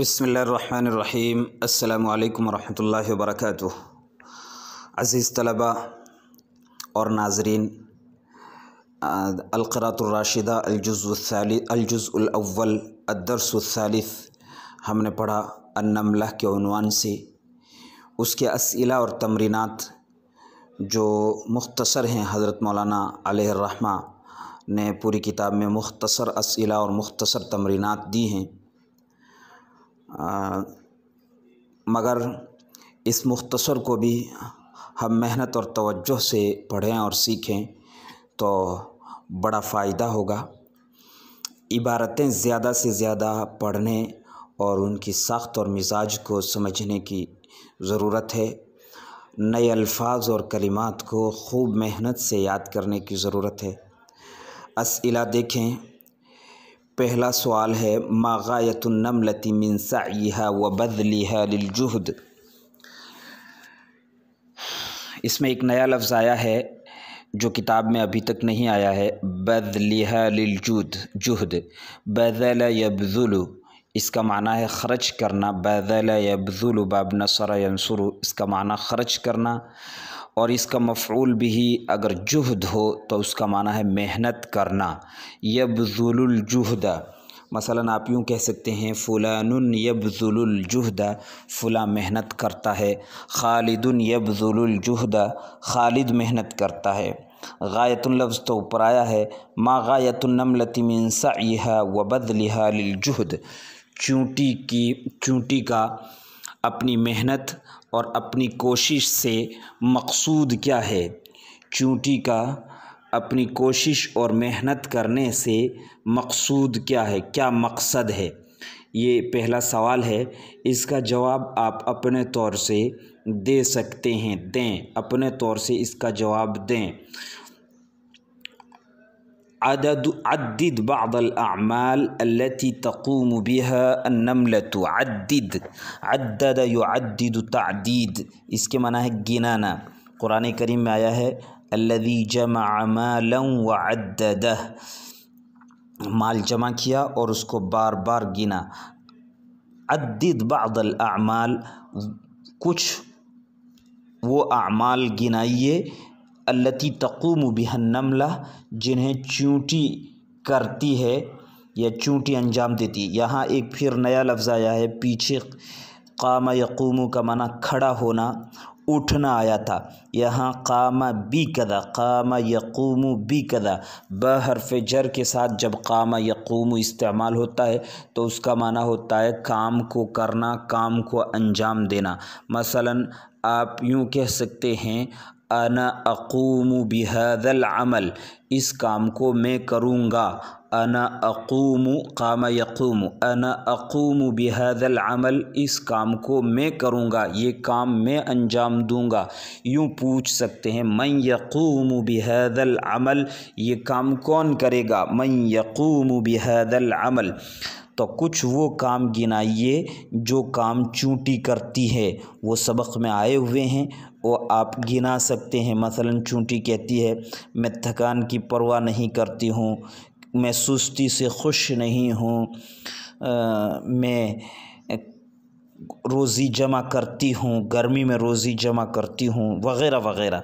بسم اللہ الرحمن الرحیم السلام علیکم ورحمۃ اللہ وبرکاتہ عزیز طلباء اور ناظرین القرات الراشدہ الجز الصال الجز الاول الدرس الثالث ہم نے پڑھا النملہ کے عنوان سے اس کے اسئلہ اور تمرینات جو مختصر ہیں حضرت مولانا علیہ الرحمہ نے پوری کتاب میں مختصر اسئلہ اور مختصر تمرینات دی ہیں مگر اس مختصر کو بھی ہم محنت اور توجہ سے پڑھیں اور سیکھیں تو بڑا فائدہ ہوگا عبارتیں زیادہ سے زیادہ پڑھنے اور ان کی سخت اور مزاج کو سمجھنے کی ضرورت ہے نئے الفاظ اور کلمات کو خوب محنت سے یاد کرنے کی ضرورت ہے اسئلہ دیکھیں پہلا سوال ہے ماغایت النملتی من لطی و بد للجہد اس میں ایک نیا لفظ آیا ہے جو کتاب میں ابھی تک نہیں آیا ہے بد للجود جہد بدل یبذل اس کا معنی ہے خرچ کرنا یبذل باب نصر ینصر اس کا معنی خرچ کرنا اور اس کا مفعول بھی اگر جہد ہو تو اس کا معنی ہے محنت کرنا یب الجہد مثلا آپ یوں کہہ سکتے ہیں فلان یبذل الجہد فلاں محنت کرتا ہے خالد یبذل الجہد خالد محنت کرتا ہے غایت اللفظ تو اوپر آیا ہے ما غایت النملت من سعیہا و لحا للجہد چونٹی کی چونٹی کا اپنی محنت اور اپنی کوشش سے مقصود کیا ہے چونٹی کا اپنی کوشش اور محنت کرنے سے مقصود کیا ہے کیا مقصد ہے یہ پہلا سوال ہے اس کا جواب آپ اپنے طور سے دے سکتے ہیں دیں اپنے طور سے اس کا جواب دیں عدد عدد بعض الأعمال التي تقوم بها النملة عدد عدد يعدد تعديد اس کے معنی ہے گنانا قرآن کریم میں آیا ہے الذي جمع مالا وعدده مال جمع کیا اور اس کو بار بار گنا عدد بعض الأعمال کچھ وہ اعمال گنائیے التی تقوم و نملہ جنہیں چونٹی کرتی ہے یا چونٹی انجام دیتی یہاں ایک پھر نیا لفظ آیا ہے پیچھے قام یقوم کا معنی کھڑا ہونا اٹھنا آیا تھا یہاں قام بی کدا قام یقوم بی بہ حرف جر کے ساتھ جب قام یقوم استعمال ہوتا ہے تو اس کا معنی ہوتا ہے کام کو کرنا کام کو انجام دینا مثلاً آپ یوں کہہ سکتے ہیں انا اقوم بحد العمل اس کام کو میں کروں گا انا اقوم قام یقوم انا اقوم و بحد العمل اس کام کو میں کروں گا یہ کام میں انجام دوں گا یوں پوچھ سکتے ہیں من یقوم و بحد العمل یہ کام کون کرے گا من یقوم و العمل تو کچھ وہ کام گنائیے جو کام چونٹی کرتی ہے وہ سبق میں آئے ہوئے ہیں وہ آپ گنا سکتے ہیں مثلا چونٹی کہتی ہے میں تھکان کی پرواہ نہیں کرتی ہوں میں سستی سے خوش نہیں ہوں میں روزی جمع کرتی ہوں گرمی میں روزی جمع کرتی ہوں وغیرہ وغیرہ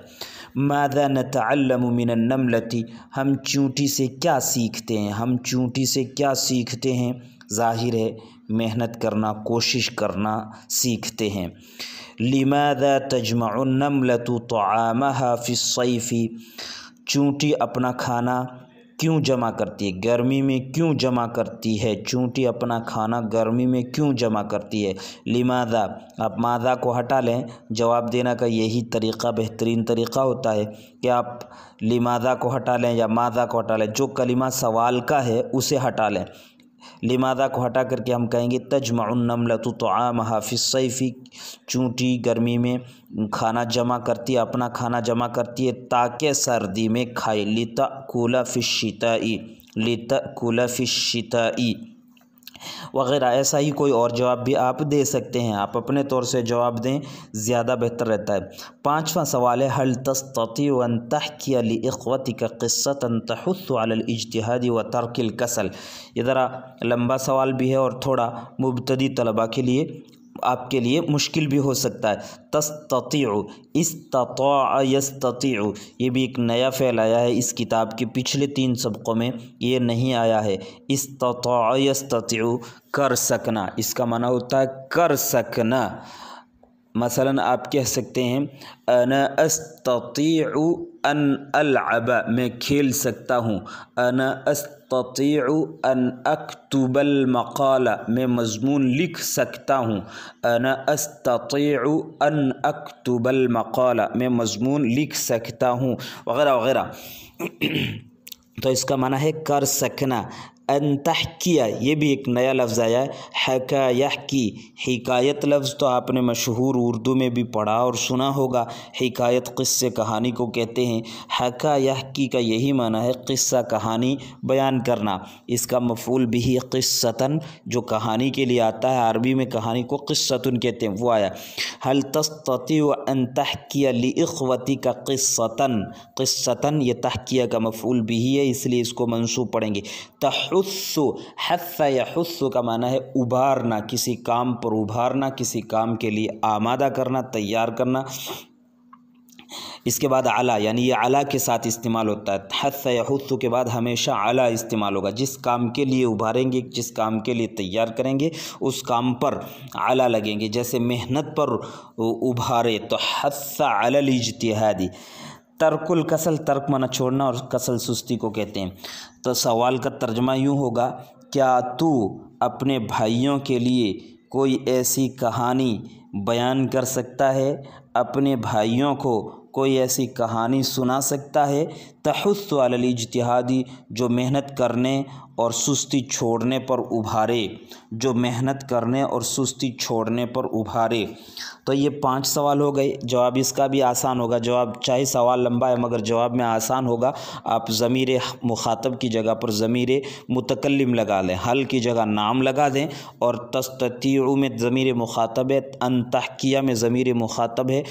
نتعلم من النملتی ہم چونٹی سے کیا سیکھتے ہیں ہم چونٹی سے کیا سیکھتے ہیں ظاہر ہے محنت کرنا کوشش کرنا سیکھتے ہیں تجمع النملة طعامها في الصيف چونٹی اپنا کھانا کیوں جمع کرتی ہے گرمی میں کیوں جمع کرتی ہے چونٹی اپنا کھانا گرمی میں کیوں جمع کرتی ہے لمادہ آپ مادہ کو ہٹا لیں جواب دینا کا یہی طریقہ بہترین طریقہ ہوتا ہے کہ آپ لمادا کو ہٹا لیں یا مادہ کو ہٹا لیں جو کلمہ سوال کا ہے اسے ہٹا لیں لمادہ کو ہٹا کر کے ہم کہیں گے تجمع النملۃ محافظ فی ہی چونٹی گرمی میں کھانا جمع کرتی ہے اپنا کھانا جمع کرتی ہے تاکہ سردی میں کھائے لتا کولا فشتہ ای لتا کولا فشتہ ای وغیرہ ایسا ہی کوئی اور جواب بھی آپ دے سکتے ہیں آپ اپنے طور سے جواب دیں زیادہ بہتر رہتا ہے پانچواں سوال ہے حل تستطیع ان تحكي لاخوتك علی اقوتی کا قصت وترك الكسل و یہ ذرا لمبا سوال بھی ہے اور تھوڑا مبتدی طلباء کے لیے آپ کے لیے مشکل بھی ہو سکتا ہے استطاع یستطیع یہ بھی ایک نیا فعل آیا ہے اس کتاب کے پچھلے تین سبقوں میں یہ نہیں آیا ہے استطاع یستطیع کر سکنا اس کا معنی ہوتا ہے کر سکنا مثلا آپ کہہ سکتے ہیں انا استطیع ان العب میں کھیل سکتا ہوں انا استطیع ان اکتب المقال میں مضمون لکھ سکتا ہوں انا استطیع ان اکتب المقلی میں مضمون لکھ سکتا ہوں وغیرہ وغیرہ تو اس کا معنی ہے کر سکنا انتحکیہ یہ بھی ایک نیا لفظ آیا ہے حکایہ کی حکایت لفظ تو آپ نے مشہور اردو میں بھی پڑھا اور سنا ہوگا حکایت قصے کہانی کو کہتے ہیں حکایہ کی کا یہی معنی ہے قصہ کہانی بیان کرنا اس کا مفعول بھی قصتاً جو کہانی کے لیے آتا ہے عربی میں کہانی کو قصتن کہتے ہیں وہ آیا حل تستطیع و لی اخوتی کا قصتاً قصتاً یہ تحکیہ کا مفعول بھی ہے اس لیے اس کو منصوب پڑھیں گے تہ حس کا معنی ہے ابھارنا کسی کام پر ابھارنا کسی کام کے لیے آمادہ کرنا تیار کرنا اس کے بعد اعلیٰ یعنی یہ اعلیٰ کے ساتھ استعمال ہوتا ہے حث یا حصو کے بعد ہمیشہ اعلیٰ استعمال ہوگا جس کام کے لیے ابھاریں گے جس کام کے لیے تیار کریں گے اس کام پر اعلیٰ لگیں گے جیسے محنت پر ابھارے تو حد علی اعلیٰ ترک القسل ترک منع چھوڑنا اور کسل سستی کو کہتے ہیں تو سوال کا ترجمہ یوں ہوگا کیا تو اپنے بھائیوں کے لیے کوئی ایسی کہانی بیان کر سکتا ہے اپنے بھائیوں کو کوئی ایسی کہانی سنا سکتا ہے تحث علی اجتہادی جو محنت کرنے اور سستی چھوڑنے پر ابھارے جو محنت کرنے اور سستی چھوڑنے پر ابھارے تو یہ پانچ سوال ہو گئے جواب اس کا بھی آسان ہوگا جواب چاہے سوال لمبا ہے مگر جواب میں آسان ہوگا آپ ضمیر مخاطب کی جگہ پر ضمیر متکلم لگا لیں حل کی جگہ نام لگا دیں اور تستطیعو میں ضمیر مخاطب ہے انتحقیہ میں ضمیر مخاطب ہے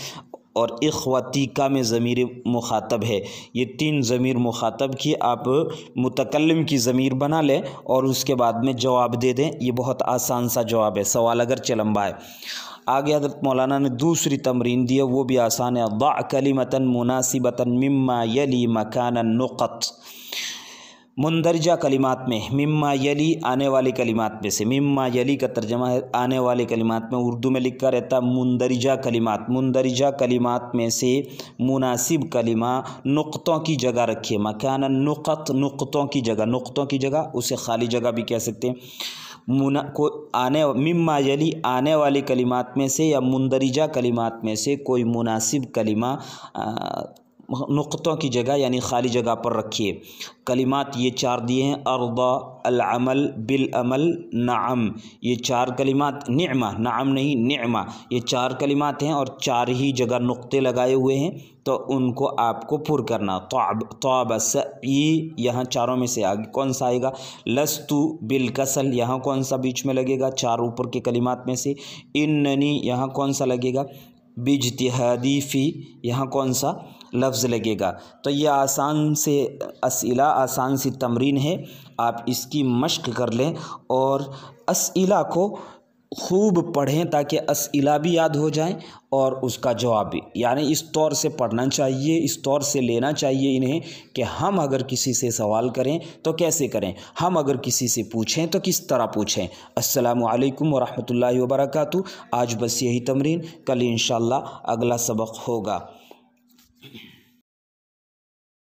اور کا میں ضمیر مخاطب ہے یہ تین ضمیر مخاطب کی آپ متکلم کی ضمیر بنا لیں اور اس کے بعد میں جواب دے دیں یہ بہت آسان سا جواب ہے سوال اگر چلمبا ہے آگے حضرت مولانا نے دوسری تمرین دی ہے وہ بھی آسان ہے ضع کلمتا مناسبتا مما یلی مکانا نقط مندرجہ کلمات میں مما یلی آنے والی کلمات میں سے مما یلی کا ترجمہ ہے آنے والی کلمات میں اردو میں لکھا رہتا مندرجہ کلمات مندرجہ کلمات میں سے مناسب کلمہ نقطوں کی جگہ رکھیے مکان نقط نقطوں کی جگہ نقطوں کی جگہ اسے خالی جگہ بھی کہہ سکتے ہیں منا کو آنے مما یلی آنے والی کلمات میں سے یا مندرجہ کلمات میں سے کوئی مناسب کلمہ نقطوں کی جگہ یعنی خالی جگہ پر رکھیے کلمات یہ چار دیے ہیں ارضا العمل بالعمل نعم یہ چار کلمات نعمہ نعم نہیں نعمہ یہ چار کلمات ہیں اور چار ہی جگہ نقطے لگائے ہوئے ہیں تو ان کو آپ کو پر کرنا طعب سعی یہاں چاروں میں سے آگے کون سا آئے گا لستو بالکسل یہاں کون سا بیچ میں لگے گا چار اوپر کے کلمات میں سے اننی یہاں کون سا لگے گا بجتہادی فی یہاں کون سا لفظ لگے گا تو یہ آسان سے اسئلہ آسان سی تمرین ہے آپ اس کی مشق کر لیں اور اسئلہ کو خوب پڑھیں تاکہ اسئلہ بھی یاد ہو جائیں اور اس کا جواب بھی یعنی اس طور سے پڑھنا چاہیے اس طور سے لینا چاہیے انہیں کہ ہم اگر کسی سے سوال کریں تو کیسے کریں ہم اگر کسی سے پوچھیں تو کس طرح پوچھیں السلام علیکم ورحمۃ اللہ وبرکاتہ آج بس یہی تمرین کل انشاءاللہ اگلا سبق ہوگا Thank you.